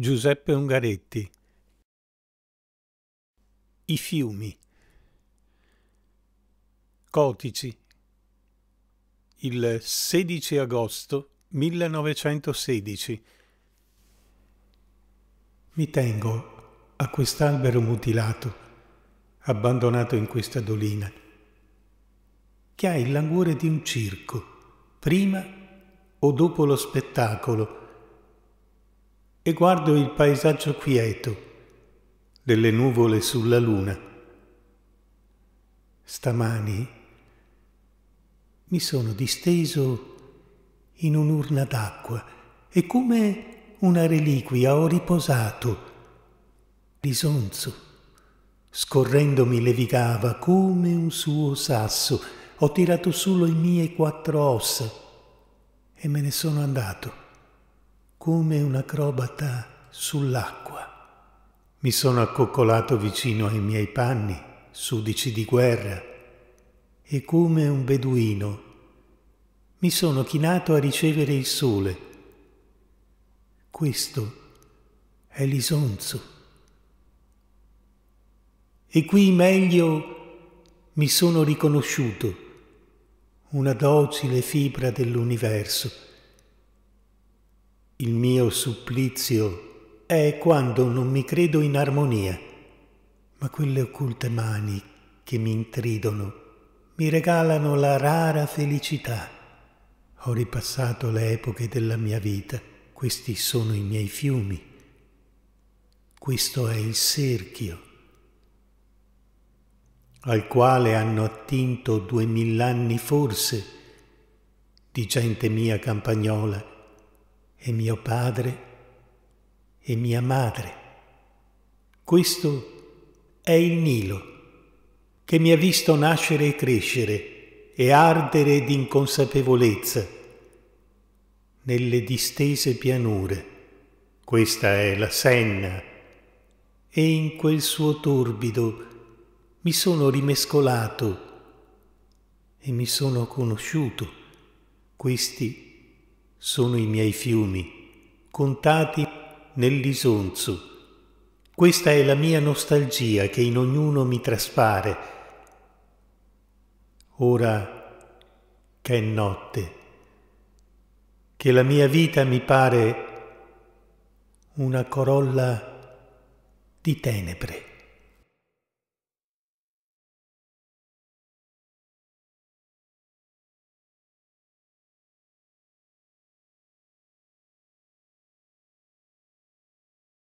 Giuseppe Ungaretti I fiumi Cotici Il 16 agosto 1916 Mi tengo a quest'albero mutilato, abbandonato in questa dolina, che ha il languore di un circo, prima o dopo lo spettacolo, e guardo il paesaggio quieto delle nuvole sulla luna. Stamani mi sono disteso in un'urna d'acqua e come una reliquia ho riposato. Risonzo, scorrendomi levigava come un suo sasso, ho tirato solo i miei quattro ossa e me ne sono andato come un acrobata sull'acqua. Mi sono accoccolato vicino ai miei panni, sudici di guerra, e come un beduino mi sono chinato a ricevere il sole. Questo è l'isonzo. E qui meglio mi sono riconosciuto una docile fibra dell'universo il mio supplizio è quando non mi credo in armonia, ma quelle occulte mani che mi intridono mi regalano la rara felicità. Ho ripassato le epoche della mia vita, questi sono i miei fiumi, questo è il cerchio al quale hanno attinto duemill'anni forse di gente mia campagnola e mio padre e mia madre. Questo è il Nilo, che mi ha visto nascere e crescere e ardere d'inconsapevolezza nelle distese pianure. Questa è la Senna. E in quel suo torbido mi sono rimescolato e mi sono conosciuto. Questi sono i miei fiumi, contati nell'isonzu. Questa è la mia nostalgia che in ognuno mi traspare. Ora che è notte, che la mia vita mi pare una corolla di tenebre.